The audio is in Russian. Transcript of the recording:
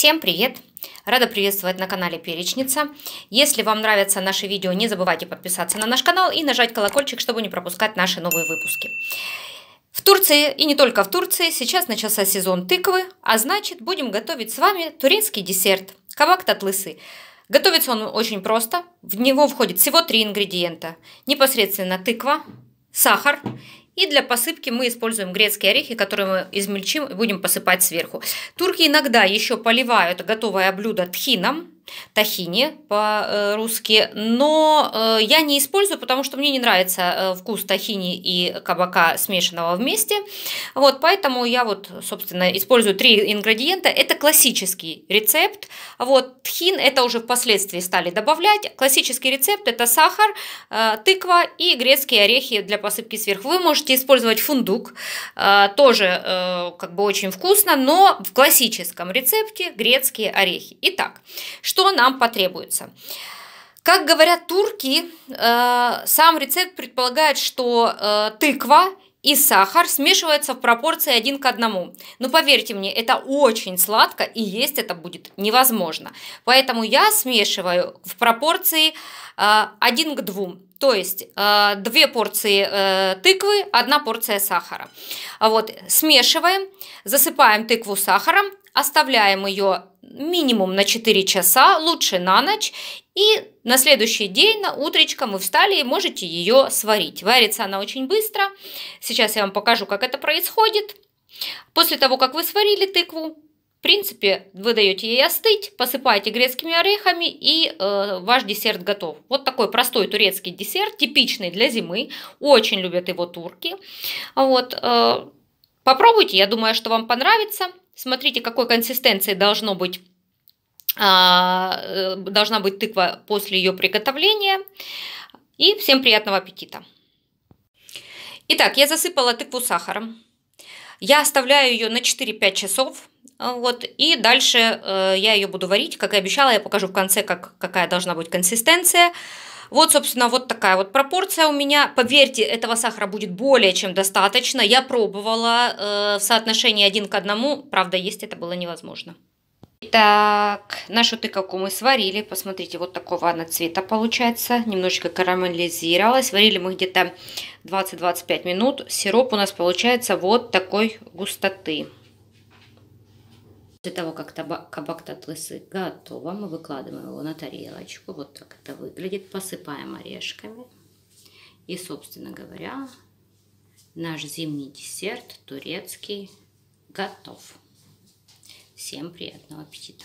Всем привет! Рада приветствовать на канале Перечница. Если вам нравятся наши видео, не забывайте подписаться на наш канал и нажать колокольчик, чтобы не пропускать наши новые выпуски. В Турции, и не только в Турции, сейчас начался сезон тыквы, а значит будем готовить с вами турецкий десерт – кабак татлысы. Готовится он очень просто, в него входит всего три ингредиента. Непосредственно тыква, сахар. И для посыпки мы используем грецкие орехи, которые мы измельчим и будем посыпать сверху. Турки иногда еще поливают готовое блюдо тхином, тахини по-русски, но э, я не использую, потому что мне не нравится э, вкус тахини и кабака смешанного вместе. Вот, поэтому я вот, собственно, использую три ингредиента. Это классический рецепт. Вот, тхин это уже впоследствии стали добавлять. Классический рецепт это сахар, э, тыква и грецкие орехи для посыпки сверху. Вы можете использовать фундук, тоже как бы очень вкусно, но в классическом рецепте грецкие орехи. Итак, что что нам потребуется. Как говорят турки, э, сам рецепт предполагает, что э, тыква и сахар смешиваются в пропорции один к одному. Но поверьте мне, это очень сладко и есть это будет невозможно. Поэтому я смешиваю в пропорции э, к двум, То есть э, две порции тыквы, одна порция сахара. Вот, смешиваем, засыпаем тыкву сахаром, оставляем ее минимум на 4 часа, лучше на ночь. И на следующий день, на утречко мы встали и можете ее сварить. Варится она очень быстро. Сейчас я вам покажу, как это происходит. После того, как вы сварили тыкву, в принципе, вы даете ей остыть, посыпаете грецкими орехами и э, ваш десерт готов. Вот такой простой турецкий десерт, типичный для зимы. Очень любят его турки. Вот, э, попробуйте, я думаю, что вам понравится. Смотрите, какой консистенции должно быть, а, э, должна быть тыква после ее приготовления. И всем приятного аппетита! Итак, я засыпала тыкву сахаром. Я оставляю ее на 4-5 часов. А, вот, и дальше э, я ее буду варить. Как и обещала, я покажу в конце, как, какая должна быть консистенция. Вот, собственно, вот такая вот пропорция у меня. Поверьте, этого сахара будет более чем достаточно. Я пробовала э, в соотношении один к одному. Правда, есть это было невозможно. Итак, нашу тыкалку мы сварили. Посмотрите, вот такого она цвета получается. Немножечко карамелизировалась. Варили мы где-то 20-25 минут. Сироп у нас получается вот такой густоты. После того, как кабак татлысы готова, мы выкладываем его на тарелочку. Вот так это выглядит. Посыпаем орешками. И, собственно говоря, наш зимний десерт турецкий готов. Всем приятного аппетита!